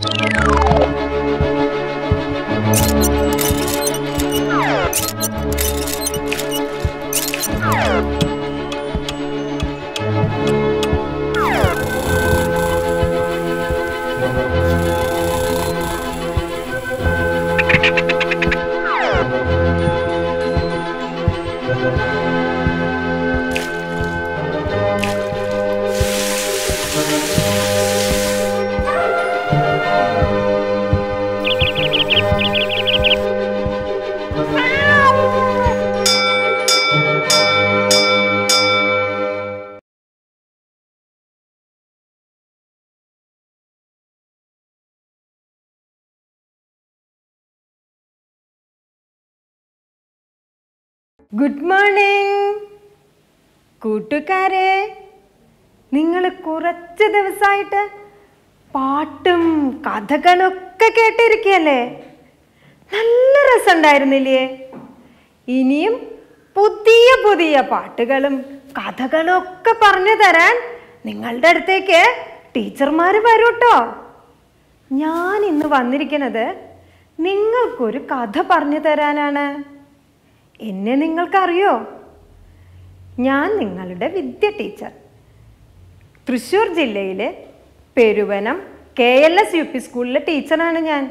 Thank you. Good morning കൂട്ടുകാരെ നിങ്ങൾ കുറച്ച് ദിവസമായിട്ട് പാട്ടും കഥകളും ഒക്കെ കേട്ടിരിക്കുകയല്ലേ നല്ല രസമുണ്ടായിരുന്നില്ലേ ഇനിയും പുതിയ പുതിയ പാട്ടുകളും കഥകളും ഒക്കെ പറഞ്ഞു തരാൻ നിങ്ങളുടെ അടുത്തേക്ക് ടീച്ചർമാർ വരൂട്ടോ ഞാൻ ഇന്ന് വന്നിരിക്കുന്നത് നിങ്ങൾക്കൊരു കഥ പറഞ്ഞു തരാനാണ് എന്നെ നിങ്ങൾക്കറിയോ ഞാൻ നിങ്ങളുടെ വിദ്യ ടീച്ചർ തൃശ്ശൂർ ജില്ലയിലെ Peruvanam K L S U P സ്കൂളിലെ ടീച്ചറാണ് ഞാൻ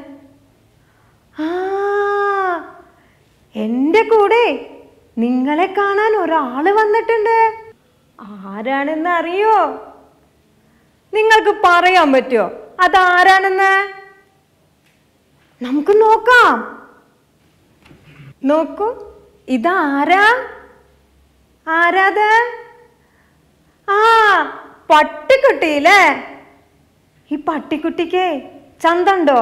ആ എൻ്റെ കൂടെ നിങ്ങളെ കാണാൻ ഒരാൾ വന്നിട്ടുണ്ട് ആരാണെന്ന് അറിയോ നിങ്ങൾക്ക് പറയാൻ പറ്റുമോ അതാരാണെന്ന് നമുക്ക് നോക്കാം നോക്കൂ ഇതാരാ ആരാത് ആ പട്ടിക്കുട്ടി അല്ലേ ഈ പട്ടിക്കുട്ടിക്ക് ചന്തണ്ടോ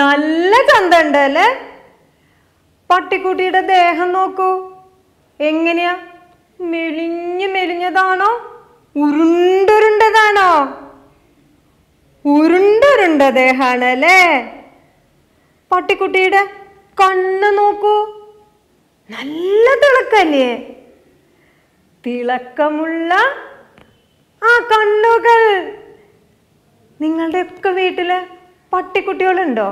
നല്ല ചന്തണ്ട് അല്ലേ പട്ടിക്കുട്ടിയുടെ ദേഹം നോക്കൂ എങ്ങനെയാ മെലിഞ്ഞു മെലിഞ്ഞതാണോ ഉരുണ്ടുരുണ്ടതാണോ ഉരുണ്ടുരുണ്ട ദേഹാണ് അല്ലേ പട്ടിക്കുട്ടിയുടെ കണ്ണ് നോക്കൂ നല്ല തിളക്കല്ലേ തിളക്കമുള്ള ആ കണ്ണുകൾ നിങ്ങളുടെയൊക്കെ വീട്ടില് പട്ടിക്കുട്ടികളുണ്ടോ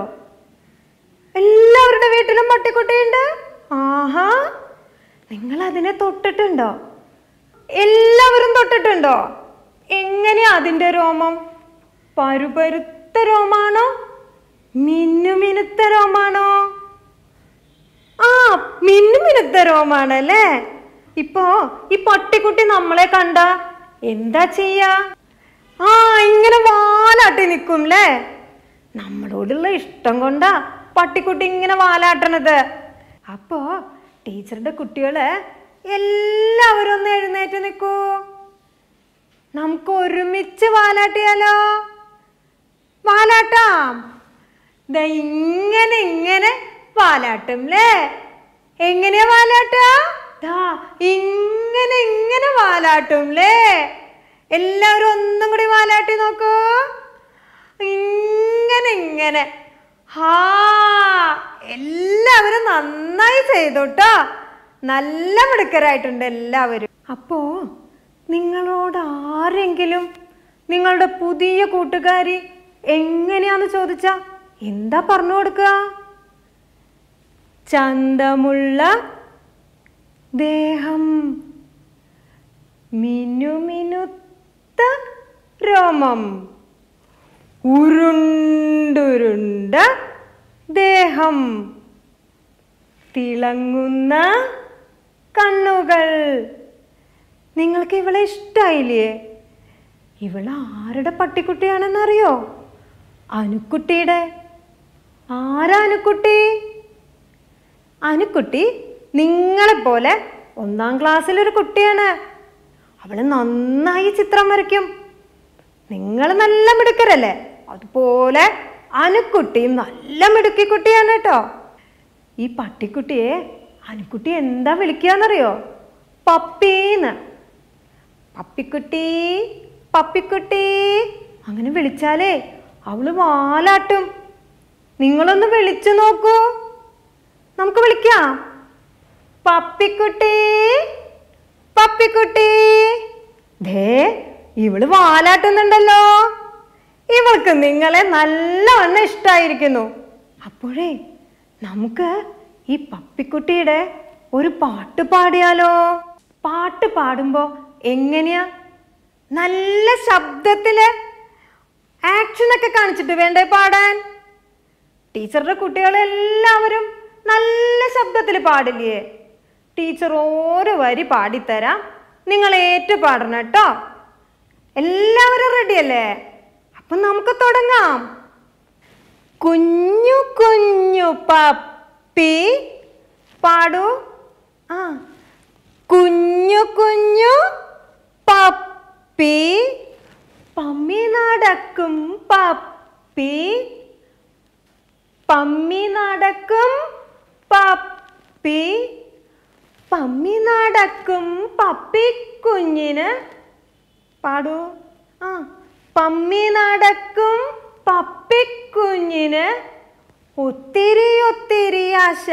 എല്ലാവരുടെ വീട്ടിലും പട്ടിക്കുട്ടിയുണ്ട് ആഹാ നിങ്ങൾ അതിനെ തൊട്ടിട്ടുണ്ടോ എല്ലാവരും തൊട്ടിട്ടുണ്ടോ എങ്ങനെയാ അതിൻ്റെ രോമം പരുപരുത്ത രോമാണോ മിന്നുമിനുത്ത രോമാണോ ആ മിന്നു വിരുദ്ധ രോമാണ് അല്ലേ ഇപ്പോ ഈ പൊട്ടിക്കുട്ടി നമ്മളെ കണ്ട എന്താ ചെയ്യാ ആ ഇങ്ങനെ വാലാട്ടി നിൽക്കും അല്ലേ നമ്മളോടുള്ള ഇഷ്ടം കൊണ്ടാ പട്ടിക്കുട്ടി ഇങ്ങനെ വാലാട്ടണത് അപ്പോ ടീച്ചറുടെ കുട്ടികള് എല്ലാവരും ഒന്ന് എഴുന്നേറ്റ് നിൽക്കൂ നമുക്ക് ഒരുമിച്ച് വാലാട്ടിയാലോ വാലാട്ടാം ഇങ്ങനെ ഇങ്ങനെ വാലാട്ടും അല്ലേ എങ്ങനെയാ വാലാട്ടാ ദാ ഇങ്ങനെ ഇങ്ങനെ വാലാട്ടും അല്ലേ എല്ലാവരും ഒന്നും കൂടി വാലാട്ടി നോക്കൂ ഇങ്ങനെ ഇങ്ങനെ ഹാ എല്ലാവരും നന്നായി ചെയ്തു കേട്ടോ നല്ല മിടുക്കരായിട്ടുണ്ട് എല്ലാവരും അപ്പോ നിങ്ങളോട് ആരെങ്കിലും നിങ്ങളുടെ പുതിയ കൂട്ടുകാരി എങ്ങനെയാന്ന് ചോദിച്ചാ എന്താ പറഞ്ഞു കൊടുക്കുക ചന്തമുള്ള ദേഹം മിനുമിനുത്ത രോമം ഉരുണ്ടുരുണ്ട ദേഹം തിളങ്ങുന്ന കണ്ണുകൾ നിങ്ങൾക്ക് ഇവളെ ഇഷ്ടായില്ലേ ഇവള് ആരുടെ പട്ടിക്കുട്ടിയാണെന്നറിയോ അനുക്കുട്ടിയുടെ ആരാനുക്കുട്ടി അനുക്കുട്ടി നിങ്ങളെപ്പോലെ ഒന്നാം ക്ലാസ്സിലൊരു കുട്ടിയാണ് അവൾ നന്നായി ചിത്രം വരയ്ക്കും നിങ്ങൾ നല്ല മിടുക്കരല്ലേ അതുപോലെ അനുക്കുട്ടിയും നല്ല മിടുക്കി കുട്ടിയാണ് കേട്ടോ ഈ പട്ടിക്കുട്ടിയെ അനുക്കുട്ടി എന്താ വിളിക്കുകയെന്നറിയോ പപ്പീന്ന് പപ്പിക്കുട്ടി പപ്പിക്കുട്ടി അങ്ങനെ വിളിച്ചാലേ അവള് വാലാട്ടും നിങ്ങളൊന്ന് വിളിച്ചു നോക്കൂ നമുക്ക് വിളിക്കാം പപ്പിക്കുട്ടി പപ്പിക്കുട്ടി ദേ ഇവള് വാലാട്ടുന്നുണ്ടല്ലോ ഇവൾക്ക് നിങ്ങളെ നല്ലവണ്ണം ഇഷ്ടായിരിക്കുന്നു അപ്പോഴേ നമുക്ക് ഈ പപ്പിക്കുട്ടിയുടെ ഒരു പാട്ട് പാടിയാലോ പാട്ട് പാടുമ്പോ എങ്ങനെയാ നല്ല ശബ്ദത്തില് ആക്ഷനൊക്കെ കാണിച്ചിട്ട് വേണ്ടേ പാടാൻ ടീച്ചറുടെ കുട്ടികളെല്ലാവരും നല്ല ശബ്ദത്തിൽ പാടില്ലേ ടീച്ചർ ഓരോ വരി പാടിത്തരാം നിങ്ങൾ ഏറ്റു പാടണം കേട്ടോ എല്ലാവരും റെഡിയല്ലേ അപ്പൊ നമുക്ക് തുടങ്ങാം കുഞ്ഞു കുഞ്ഞു പപ്പി പാടൂ ആ കുഞ്ഞു കുഞ്ഞു പപ്പി പമ്മി നടക്കും പപ്പി പമ്മി നടക്കും പപ്പി പമ്മി നടക്കും പപ്പി കുഞ്ഞിന് പാടൂ ആ പമ്മി നടക്കും പപ്പി കുഞ്ഞിന് ഒത്തിരി ഒത്തിരി ആശ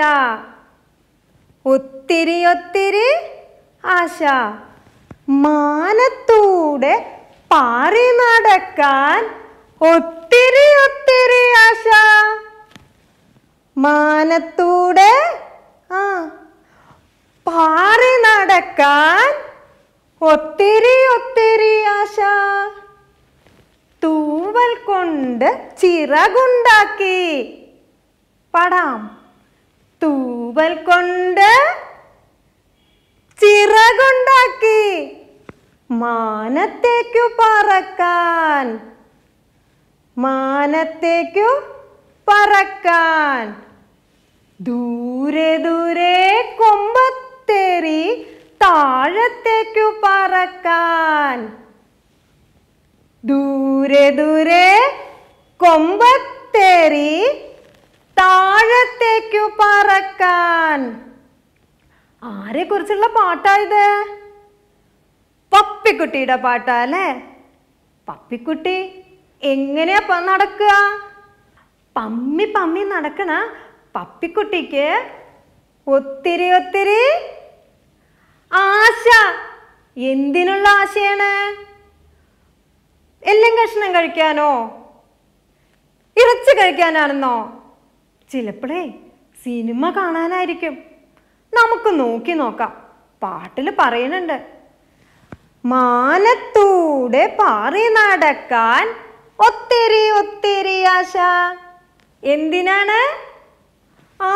ഒത്തിരി ഒത്തിരി ആശ മാനത്തൂടെ പാറി നടക്കാൻ ഒത്തിരി ഒത്തിരി ആശ മാനത്തൂടെ ആ പാറി നടക്കാൻ ഒത്തിരി ഒത്തിരി ആശ തൂവൽ കൊണ്ട് ചിറകുണ്ടാക്കി പടാം തൂവൽ കൊണ്ട് ചിറകുണ്ടാക്കി മാനത്തേക്കു പറക്കാൻ മാനത്തേക്കു പറക്കാൻ ദൂരെ ദൂരെ കൊമ്പത്തേറി താഴത്തേക്കു പറക്കാൻ ദൂരെ ദൂരെ കൊമ്പത്തേറി താഴത്തേക്കു പറക്കാൻ ആരെ കുറിച്ചുള്ള പാട്ടായത് പപ്പിക്കുട്ടിയുടെ പാട്ടാ അല്ലേ പപ്പിക്കുട്ടി എങ്ങനെയാ നടക്കുക പമ്മി പമ്മി നടക്കണ പപ്പിക്കുട്ടിക്ക് ഒത്തിരി ഒത്തിരി ആശ എന്തിനുള്ള ആശയാണ് എല്ലാം കഷ്ണം കഴിക്കാനോ ഇറച്ചി കഴിക്കാനാണെന്നോ ചിലപ്പോഴേ സിനിമ കാണാനായിരിക്കും നമുക്ക് നോക്കി നോക്കാം പാട്ടിൽ പറയുന്നുണ്ട് മാനത്തൂടെ പാറി നടക്കാൻ ഒത്തിരി ഒത്തിരി ആശ എന്തിനാണ് ആ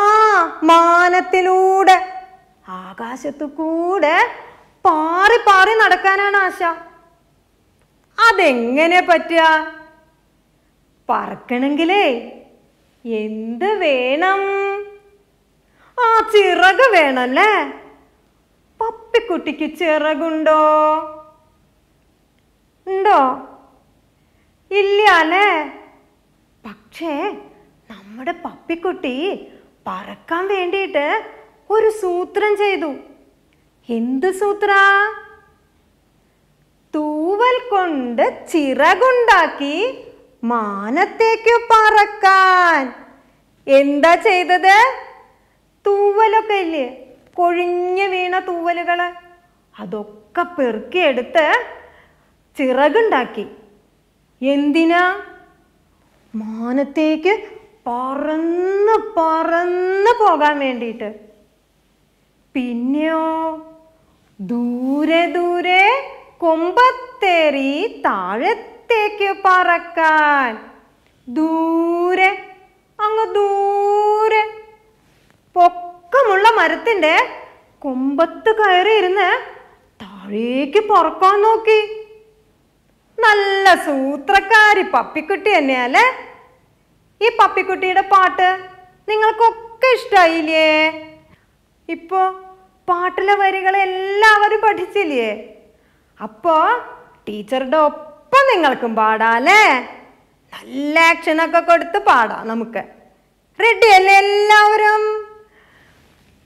മാനത്തിലൂടെ ആകാശത്തു കൂടെ പാറി പാറി നടക്കാനാണ് ആശ അതെങ്ങനെ പറ്റുക പറക്കണെങ്കിലേ എന്ത് വേണം ആ ചിറക് വേണല്ലേ പപ്പിക്കുട്ടിക്ക് ചിറകുണ്ടോ ഉണ്ടോ ഇല്ല അല്ലേ പക്ഷേ നമ്മുടെ പപ്പിക്കുട്ടി പറക്കാൻ വേണ്ടിയിട്ട് ഒരു സൂത്രം ചെയ്തു എന്ത് സൂത്ര തൂവൽ കൊണ്ട് ചിറകുണ്ടാക്കി മാനത്തേക്ക് പറക്കാൻ എന്താ ചെയ്തത് തൂവലൊക്കെ ഇല്ലേ കൊഴിഞ്ഞു വീണ തൂവലുകൾ അതൊക്കെ പെറുക്കിയെടുത്ത് ചിറകുണ്ടാക്കി എന്തിനാ മാനത്തേക്ക് പറന്ന് പറന്ന് പോകാൻ വേണ്ടിയിട്ട് പിന്നെയോ ദൂരെ ദൂരെ കൊമ്പത്തേറി താഴത്തേക്ക് പറക്കാൻ ദൂരെ അങ്ങ് ദൂരെ പൊക്കമുള്ള മരത്തിൻ്റെ കൊമ്പത്ത് കയറി ഇരുന്ന് താഴേക്ക് പറക്കാൻ നോക്കി നല്ല സൂത്രക്കാരി പപ്പിക്കുട്ടി തന്നെയല്ലേ ഈ പപ്പിക്കുട്ടിയുടെ പാട്ട് നിങ്ങൾക്കൊക്കെ ഇഷ്ടായില്ലേ ഇപ്പോ പാട്ടിലെ വരികൾ എല്ലാവരും പഠിച്ചില്ലേ അപ്പോ ടീച്ചറുടെ ഒപ്പം നിങ്ങൾക്കും പാടാല്ലേ നല്ല ആക്ഷനൊക്കെ കൊടുത്ത് പാടാം നമുക്ക് റെഡി അല്ലേ എല്ലാവരും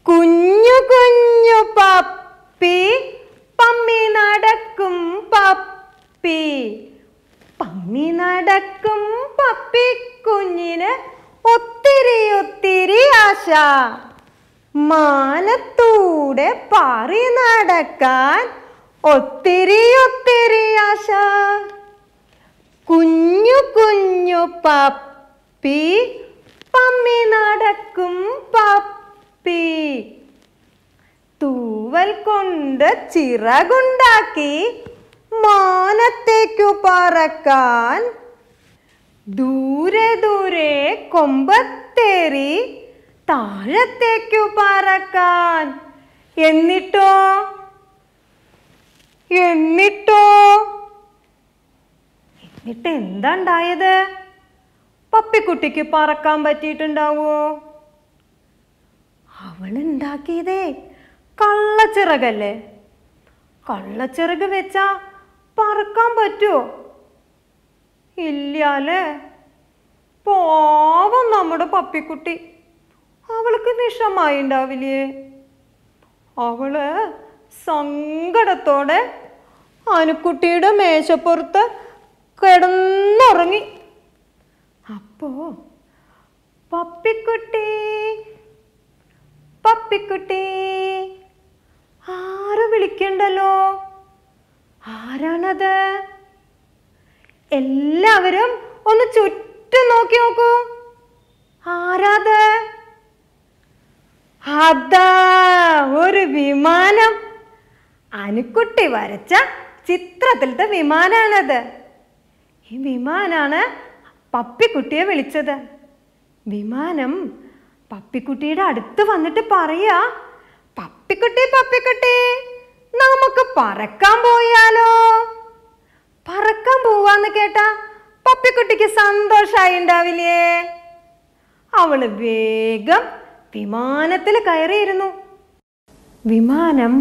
കുഞ്ഞു കുഞ്ഞു പപ്പി പമ്മി നടക്കും പപ്പി പമ്മി നടക്കും പപ്പിക്കുഞ്ഞിന് ഒത്തിരി ഒത്തിരി ആശ മാനത്തൂടെ പാറി നടക്കാൻ ഒത്തിരി ഒത്തിരി ആശ കുഞ്ഞു കുഞ്ഞു പപ്പി പമ്മി നടക്കും പപ്പി തൂവൽ കൊണ്ട് ചിറകുണ്ടാക്കി മാനത്തേക്കു പറക്കാൻ ദൂരെ ദൂരെ കൊമ്പത്തേറി താഴത്തേക്കു പറക്കാൻ എന്നിട്ടോ എന്നിട്ടോ എന്നിട്ട് എന്താ ഉണ്ടായത് പപ്പിക്കുട്ടിക്ക് പറക്കാൻ പറ്റിയിട്ടുണ്ടാവോ ഉണ്ടാക്കിയതേ കള്ളച്ചിറകല്ലേ കള്ളച്ചിറക് വെച്ചാ പറക്കാൻ പറ്റുമോ ഇല്ലാലേ പാവം നമ്മുടെ പപ്പിക്കുട്ടി അവൾക്ക് നിഷമായി ഉണ്ടാവില്ലേ അവള് സങ്കടത്തോടെ അനുക്കുട്ടിയുടെ മേശപ്പുറത്ത് കിടന്നുറങ്ങി അപ്പോ പപ്പിക്കുട്ടി പപ്പിക്കുട്ടി ആരും വിളിക്കണ്ടല്ലോ ആരാണത് എല്ലാവരും ഒന്ന് ചുറ്റും നോക്കി നോക്കൂ ആരാത് അതാ ഒരു വിമാനം അനുക്കുട്ടി വരച്ച ചിത്രത്തിലത്തെ വിമാനാണത് ഈ വിമാനാണ് പപ്പിക്കുട്ടിയെ വിളിച്ചത് വിമാനം പപ്പിക്കുട്ടിയുടെ അടുത്ത് വന്നിട്ട് പറയാ പപ്പിക്കുട്ടി പപ്പിക്കുട്ടി നമുക്ക് പറക്കാൻ പോയാലോ പറക്കാൻ പോവാന്ന് കേട്ടാ പപ്പിക്കുട്ടിക്ക് സന്തോഷായി ഉണ്ടാവില്ലേ അവള് വേഗം വിമാനത്തിൽ കയറിയിരുന്നു വിമാനം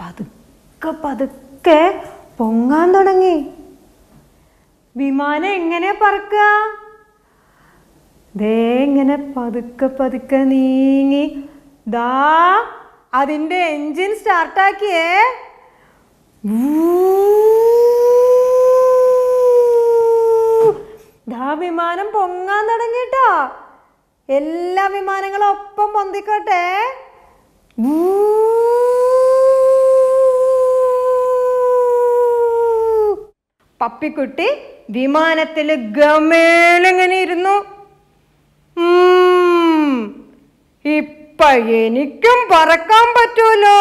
പതുക്കെ പതുക്കെ പൊങ്ങാൻ തുടങ്ങി വിമാനം എങ്ങനെ പറക്ക ദേ ഇങ്ങനെ പതുക്കെ പതുക്കെ നീങ്ങി ദാ അതിൻ്റെ എൻജിൻ സ്റ്റാർട്ടാക്കിയേ ദാ വിമാനം പൊങ്ങാൻ തുടങ്ങിട്ടോ എല്ലാ വിമാനങ്ങളും ഒപ്പം പൊന്തിക്കോട്ടെ പപ്പിക്കുട്ടി വിമാനത്തിൽ ഗമേലിങ്ങനെ ഇരുന്നു ഇപ്പൊ എനിക്കും പറക്കാൻ പറ്റുമല്ലോ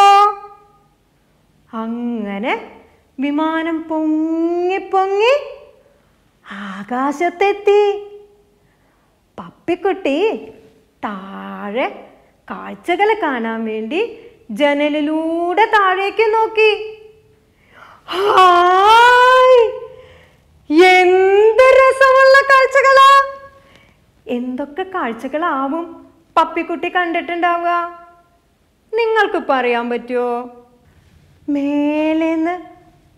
അങ്ങനെ വിമാനം പൊങ്ങി പൊങ്ങി ആകാശത്തെത്തി പപ്പിക്കുട്ടി താഴെ കാഴ്ചകൾ കാണാൻ വേണ്ടി ജനലിലൂടെ താഴേക്ക് നോക്കി എന്ത് രസമുള്ള കാഴ്ചകളാ എന്തൊക്കെ കാഴ്ചകളാവും പപ്പിക്കുട്ടി കണ്ടിട്ടുണ്ടാവുക നിങ്ങൾക്ക് പറയാൻ പറ്റുമോ മേലേന്ന്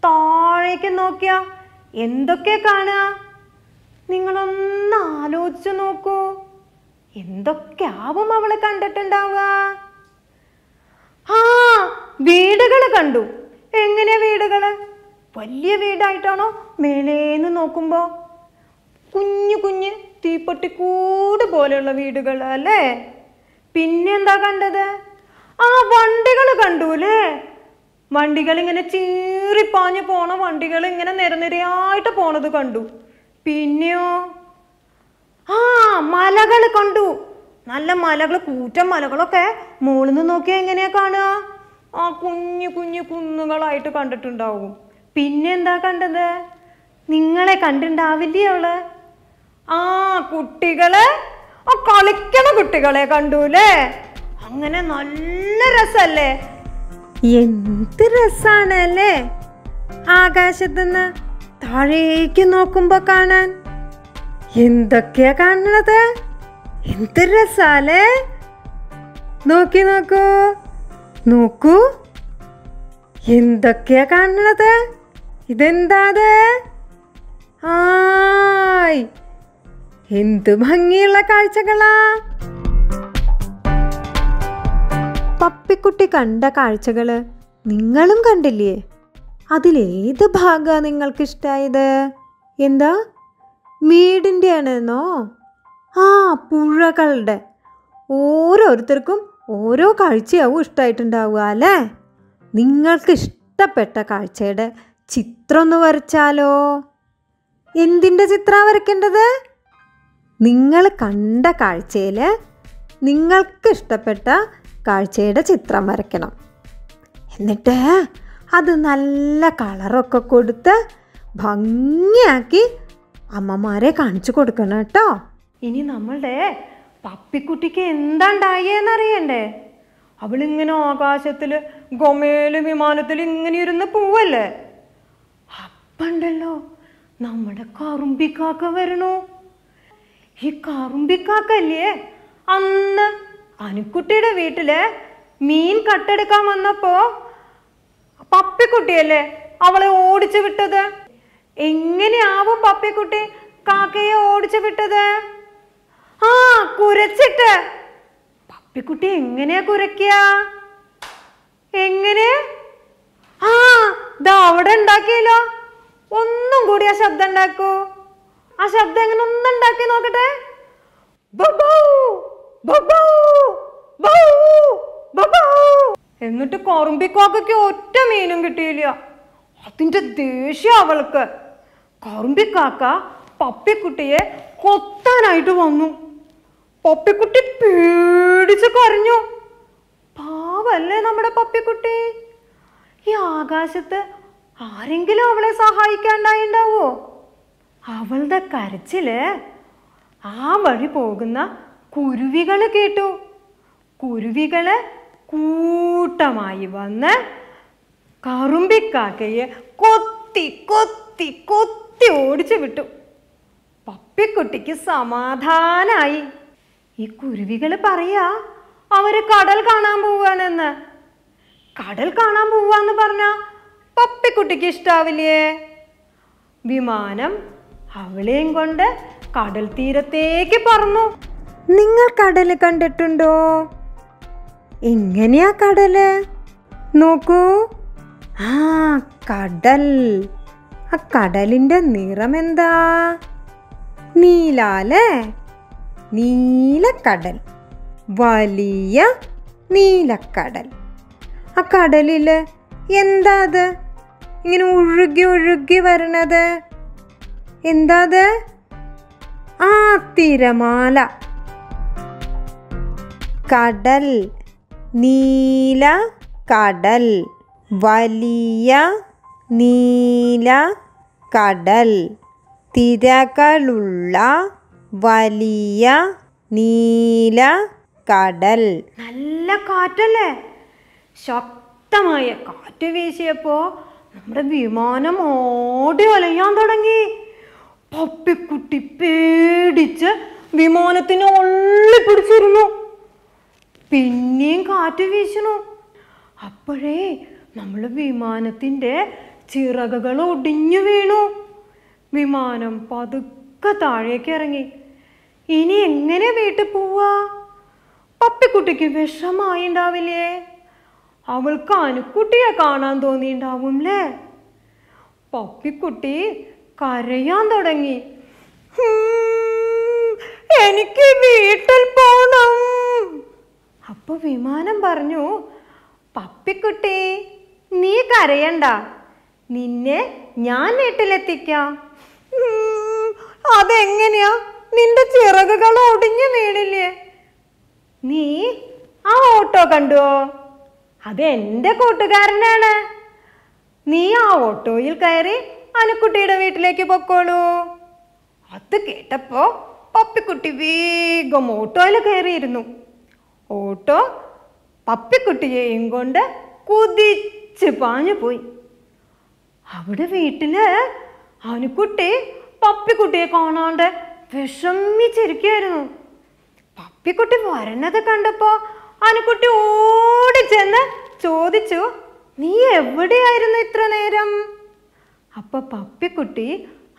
താഴേക്ക് നോക്കിയ എന്തൊക്കെ കാണുക നിങ്ങളൊന്ന് ആലോചിച്ചു നോക്കൂ എന്തൊക്കെ ആവും അവള് കണ്ടിട്ടുണ്ടാവുക ആ വീടുകൾ കണ്ടു എങ്ങനെയാ വീടുകള് വലിയ വീടായിട്ടാണോ മേലേന്ന് നോക്കുമ്പോ കുഞ്ഞു കുഞ്ഞ് തീപ്പൊട്ടിക്കൂട് പോലെയുള്ള വീടുകൾ അല്ലേ പിന്നെന്താ കണ്ടത് ആ വണ്ടികൾ കണ്ടുല്ലേ വണ്ടികൾ ഇങ്ങനെ ചീറിപ്പാഞ്ഞു പോണ വണ്ടികൾ ഇങ്ങനെ നിരനിരയായിട്ട് പോണത് കണ്ടു പിന്നെയോ ആ മലകൾ കണ്ടു നല്ല മലകൾ കൂറ്റൻ മലകളൊക്കെ മുകളിൽ നിന്ന് നോക്കിയാൽ എങ്ങനെയാ കാണുക ആ കുഞ്ഞു കുഞ്ഞു കുന്നുകളായിട്ട് കണ്ടിട്ടുണ്ടാവും പിന്നെന്താ കണ്ടത് നിങ്ങളെ കണ്ടിട്ടുണ്ടാവില്ലേ അവള് ആ കുട്ടികളെ ആ കളിക്കണ കുട്ടികളെ കണ്ടൂലേ അങ്ങനെ നല്ല രസല്ലേ എന്ത് രസാണല്ലേ ആകാശത്തുനിന്ന് താഴേക്ക് നോക്കുമ്പോ കാണാൻ എന്തൊക്കെയാ കാണണത് എന്ത് രസാലേ നോക്കി നോക്കൂ നോക്കൂ എന്തൊക്കെയാ കാണണത് ഇതെന്താ ആയി എന്ത് ഭംഗിയുള്ള കാഴ്ചകളാ പപ്പിക്കുട്ടി കണ്ട കാഴ്ചകള് നിങ്ങളും കണ്ടില്ലേ അതിലേത് ഭാഗ നിങ്ങൾക്ക് ഇഷ്ടായത് എന്താ വീടിൻ്റെ ആണെന്നോ ആ പുഴകളുടെ ഓരോരുത്തർക്കും ഓരോ കാഴ്ചയാവും ഇഷ്ടമായിട്ടുണ്ടാവുക അല്ലേ നിങ്ങൾക്ക് ഇഷ്ടപ്പെട്ട കാഴ്ചയുടെ ചിത്രം ഒന്ന് വരച്ചാലോ എന്തിൻ്റെ ചിത്രമാണ് വരയ്ക്കേണ്ടത് നിങ്ങൾ കണ്ട കാഴ്ചയിൽ നിങ്ങൾക്ക് ഇഷ്ടപ്പെട്ട കാഴ്ചയുടെ ചിത്രം വരയ്ക്കണം എന്നിട്ട് അത് നല്ല കളറൊക്കെ കൊടുത്ത് ഭംഗിയാക്കി അമ്മമാരെ കാണിച്ചു കൊടുക്കണം കേട്ടോ ഇനി നമ്മളുടെ പപ്പിക്കുട്ടിക്ക് എന്താണ്ടായെന്നറിയണ്ടേ അവളിങ്ങനെ ആകാശത്തിൽ ഗൊമേലും വിമാനത്തിൽ ഇങ്ങനെ ഇരുന്ന് പോവല്ലേ അപ്പണ്ടല്ലോ നമ്മുടെ കറുമ്പിക്കാക്ക വരണോ ഈ കറുമ്പിക്കാക്കല്ലേ അന്ന് അനുക്കുട്ടിയുടെ വീട്ടില് മീൻ കട്ടെടുക്കാൻ വന്നപ്പോ പപ്പിക്കുട്ടിയല്ലേ അവളെ ഓടിച്ചു വിട്ടത് എങ്ങനെയാവും പപ്പിക്കുട്ടി കാക്കയെ ഓടിച്ചു വിട്ടത് ആ കുരച്ചിട്ട് പപ്പിക്കുട്ടി എങ്ങനെയാ കുരക്കിയ എങ്ങനെ ആ ദാ അവിടെ ഉണ്ടാക്കിയല്ലോ ഒന്നും കൂടി ആ ശബ്ദം ഉണ്ടാക്കൂ ആ ശബ്ദം എങ്ങനെ ഒന്ന് ഉണ്ടാക്കി നോക്കട്ടെ എന്നിട്ട് കറുമ്പിക്കോക്കൊക്കെ ഒറ്റ മീനും കിട്ടിയില്ല അതിന്റെ ദേഷ്യം അവൾക്ക് കാക്ക പപ്പിക്കുട്ടിയെ കൊത്താനായിട്ട് വന്നു പപ്പിക്കുട്ടി പേടിച്ച് കരഞ്ഞു പാവല്ലേ നമ്മുടെ പപ്പിക്കുട്ടി ഈ ആകാശത്ത് ആരെങ്കിലും അവളെ സഹായിക്കാണ്ടായിണ്ടാവോ അവളുടെ കരച്ചില് ആ വഴി പോകുന്ന കുരുവികൾ കേട്ടു കുരുവികൾ കൂട്ടമായി വന്ന് കറുമ്പിക്കാക്കയെ കൊത്തി കൊത്തി കൊത്തി ഓടിച്ചു വിട്ടു പപ്പിക്കുട്ടിക്ക് സമാധാനായി ഈ കുരുവികൾ പറയാ അവര് കടൽ കാണാൻ പോവാണെന്ന് കടൽ കാണാൻ പോവാന്ന് പറഞ്ഞ പപ്പിക്കുട്ടിക്ക് ഇഷ്ടാവില്ലേ വിമാനം അവളെയും കൊണ്ട് കടൽ തീരത്തേക്ക് പറന്നു നിങ്ങൾ കടൽ കണ്ടിട്ടുണ്ടോ എങ്ങനെയാ കടല് നോക്കൂ ആ കടൽ ആ കടലിന്റെ നിറം എന്താ നീല നീലക്കടൽ വലിയ നീലക്കടൽ ആ കടലില് എന്താ അത് ഇങ്ങനെ ഒഴുകി ഒഴുകി വരണത് എന്താത് ആ തിരമാല കടൽ നീല കടൽ വലിയ നീല കടൽ തിരകളുള്ള വലിയ നീല കടൽ നല്ല കാറ്റല്ലേ ശക്തമായ കാറ്റ് വീശിയപ്പോൾ നമ്മുടെ വിമാനം ഓടി വലയാൻ തുടങ്ങി പപ്പിക്കുട്ടി പേടിച്ച് വിമാനത്തിനെ ഒള്ളിപ്പിടിച്ചിരുന്നു പിന്നെയും കാറ്റ് വീശണു അപ്പോഴേ നമ്മൾ വിമാനത്തിൻ്റെ ചിറകുകൾ ഒടിഞ്ഞു വീണു വിമാനം പതുക്കെ താഴേക്ക് ഇറങ്ങി ഇനി എങ്ങനെ വീട്ടിൽ പോവാ പപ്പിക്കുട്ടിക്ക് വിഷമായി ഉണ്ടാവില്ലേ അവൾക്ക് അനുക്കുട്ടിയെ കാണാൻ തോന്നിയിട്ടുണ്ടാവുംല്ലേ പപ്പിക്കുട്ടി കരയാൻ തുടങ്ങി എനിക്ക് വീട്ടിൽ പോണം അപ്പൊ വിമാനം പറഞ്ഞു പപ്പിക്കുട്ടി നീ കരയണ്ട നിന്നെ ഞാൻ വീട്ടിലെത്തിക്കാം അതെങ്ങനെയാ നിന്റെ ചിറകുകൾ ഒടിഞ്ഞു വീണില്ലേ നീ ആ ഓട്ടോ കണ്ടുവോ അത് എൻ്റെ കൂട്ടുകാരനാണ് നീ ആ ഓട്ടോയിൽ കയറി അനക്കുട്ടിയുടെ വീട്ടിലേക്ക് പൊക്കോളൂ അത് കേട്ടപ്പോ പപ്പിക്കുട്ടി വേഗം ഓട്ടോയിൽ കയറിയിരുന്നു ഓട്ടോ പപ്പിക്കുട്ടിയെയും കൊണ്ട് കുതിച്ച് പാഞ്ഞു പോയി അവിടെ വീട്ടില് അനുക്കുട്ടി പപ്പിക്കുട്ടിയെ കാണാണ്ട് വിഷമിച്ചിരിക്കുകയായിരുന്നു പപ്പിക്കുട്ടി വരണത് കണ്ടപ്പോ അനുക്കുട്ടി ഓടി ചെന്ന് ചോദിച്ചു നീ എവിടെയായിരുന്നു ഇത്ര നേരം അപ്പൊ പപ്പിക്കുട്ടി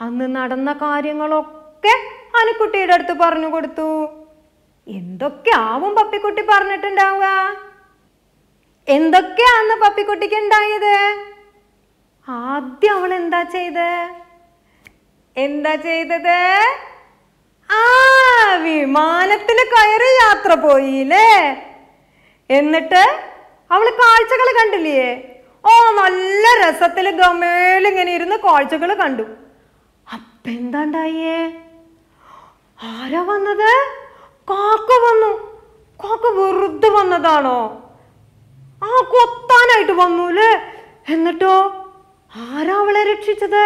അന്ന് നടന്ന കാര്യങ്ങളൊക്കെ അനുക്കുട്ടിയുടെ അടുത്ത് പറഞ്ഞു കൊടുത്തു എന്തൊക്കെ ആവും പപ്പിക്കുട്ടി പറഞ്ഞിട്ടുണ്ടാവുക എന്തൊക്കെയാന്ന് പപ്പിക്കുട്ടിക്ക് ഉണ്ടായത് ആദ്യം അവൾ എന്താ ചെയ്ത് എന്താ ചെയ്തത് ആ വിമാനത്തിൽ കയറി യാത്ര പോയില്ലേ എന്നിട്ട് അവൾ കാഴ്ചകൾ കണ്ടില്ലേ ഓ നല്ല രസത്തിൽ ഗമേലിങ്ങനെ ഇരുന്ന് കാഴ്ചകൾ കണ്ടു അപ്പെന്താണ്ടായേ ആരാ വന്നത് കാക്ക വന്നു കാക്ക വെറുതെ വന്നതാണോ ആ കൊത്താനായിട്ട് വന്നൂലേ എന്നിട്ടോ ആരാ അവളെ രക്ഷിച്ചത്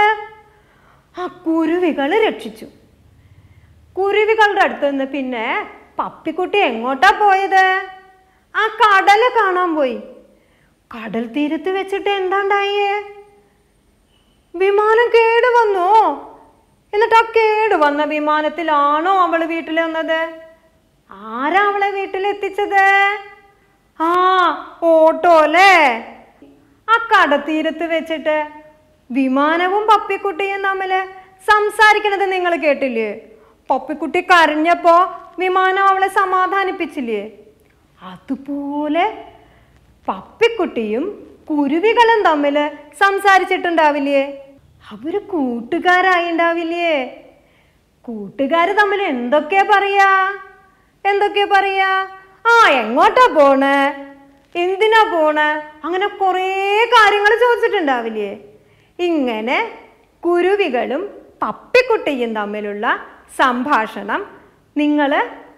ആ കുരുവികളെ രക്ഷിച്ചു കുരുവികളുടെ അടുത്ത് നിന്ന് പിന്നെ പപ്പിക്കുട്ടി എങ്ങോട്ടാ പോയത് ആ കടല് കാണാൻ പോയി കടൽ തീരത്ത് വെച്ചിട്ട് എന്താണ്ടായേ വിമാനം കേട് വന്നോ എന്നിട്ട് ആ കേട് വന്ന വിമാനത്തിലാണോ അവള് വീട്ടിൽ വന്നത് ആരാ അവളെ വീട്ടിലെത്തിച്ചത് ആ ഓട്ടോ അല്ലേ ആ കടത്തീരത്ത് വെച്ചിട്ട് വിമാനവും പപ്പിക്കുട്ടിയും തമ്മില് സംസാരിക്കണത് നിങ്ങൾ കേട്ടില്ലേ പപ്പിക്കുട്ടി കരഞ്ഞപ്പോൾ വിമാനം അവളെ സമാധാനിപ്പിച്ചില്ലേ അതുപോലെ പപ്പിക്കുട്ടിയും കുരുവികളും തമ്മിൽ സംസാരിച്ചിട്ടുണ്ടാവില്ലേ അവർ കൂട്ടുകാരായിണ്ടാവില്ലേ കൂട്ടുകാർ തമ്മിൽ എന്തൊക്കെയാ പറയാ എന്തൊക്കെയാ പറയാ ആ എങ്ങോട്ടാ പോണേ എന്തിനാ പോണേ അങ്ങനെ കുറേ കാര്യങ്ങൾ ചോദിച്ചിട്ടുണ്ടാവില്ലേ ഇങ്ങനെ കുരുവികളും പപ്പിക്കുട്ടിയും തമ്മിലുള്ള സംഭാഷണം നിങ്ങൾ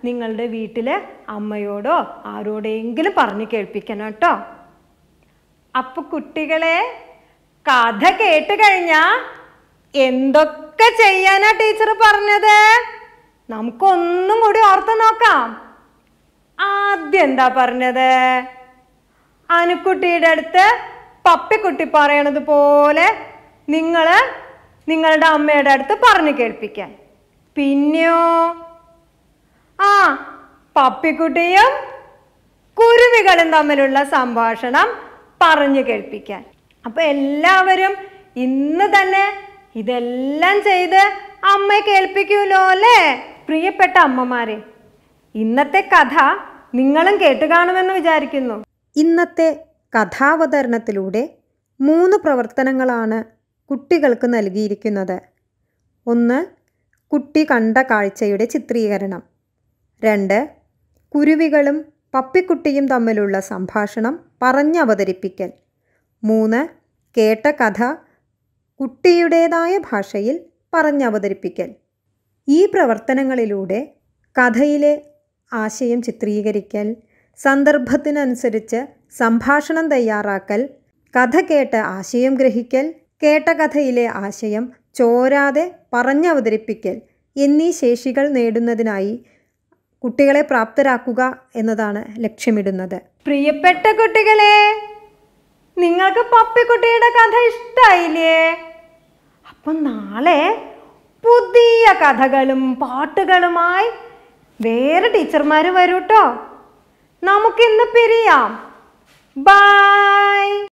നിങ്ങളുടെ വീട്ടിലെ അമ്മയോടോ ആരോടെങ്കിലും പറഞ്ഞു കേൾപ്പിക്കണം കേട്ടോ അപ്പൊ കുട്ടികളെ കഥ കേട്ട് കഴിഞ്ഞാ എന്തൊക്കെ ചെയ്യാനാ ടീച്ചർ പറഞ്ഞത് നമുക്കൊന്നും കൂടി ഓർത്ത് നോക്കാം ആദ്യം എന്താ പറഞ്ഞത് അനുക്കുട്ടിയുടെ അടുത്ത് പപ്പിക്കുട്ടി പറയണത് പോലെ നിങ്ങൾ നിങ്ങളുടെ അമ്മയുടെ അടുത്ത് പറഞ്ഞു കേൾപ്പിക്കാൻ പിന്നെയോ പപ്പിക്കുട്ടിയും കുരുവികളും തമ്മിലുള്ള സംഭാഷണം പറഞ്ഞു കേൾപ്പിക്കാൻ അപ്പോൾ എല്ലാവരും ഇന്ന് തന്നെ ഇതെല്ലാം ചെയ്ത് അമ്മയെ കേൾപ്പിക്കൂലോ അല്ലേ പ്രിയപ്പെട്ട അമ്മമാരെ ഇന്നത്തെ കഥ നിങ്ങളും കേട്ട് കാണുമെന്ന് വിചാരിക്കുന്നു ഇന്നത്തെ കഥാവതരണത്തിലൂടെ മൂന്ന് പ്രവർത്തനങ്ങളാണ് കുട്ടികൾക്ക് നൽകിയിരിക്കുന്നത് ഒന്ന് കുട്ടി കണ്ട കാഴ്ചയുടെ ചിത്രീകരണം രണ്ട് കുരുവികളും പപ്പിക്കുട്ടിയും തമ്മിലുള്ള സംഭാഷണം പറഞ്ഞവതരിപ്പിക്കൽ മൂന്ന് കേട്ട കഥ കുട്ടിയുടേതായ ഭാഷയിൽ പറഞ്ഞവതരിപ്പിക്കൽ ഈ പ്രവർത്തനങ്ങളിലൂടെ കഥയിലെ ആശയം ചിത്രീകരിക്കൽ സന്ദർഭത്തിനനുസരിച്ച് സംഭാഷണം തയ്യാറാക്കൽ കഥ കേട്ട് ആശയം ഗ്രഹിക്കൽ കേട്ട കഥയിലെ ആശയം ചോരാതെ പറഞ്ഞവതരിപ്പിക്കൽ എന്നീ ശേഷികൾ നേടുന്നതിനായി കുട്ടികളെ പ്രാപ്തരാക്കുക എന്നതാണ് ലക്ഷ്യമിടുന്നത് പ്രിയപ്പെട്ട കുട്ടികളെ നിങ്ങൾക്ക് പപ്പിക്കുട്ടിയുടെ കഥ ഇഷ്ടായില്ലേ അപ്പൊ നാളെ പുതിയ കഥകളും പാട്ടുകളുമായി വേറെ ടീച്ചർമാർ വരൂട്ടോ നമുക്കിന്ന് പിരിയാം ബൈ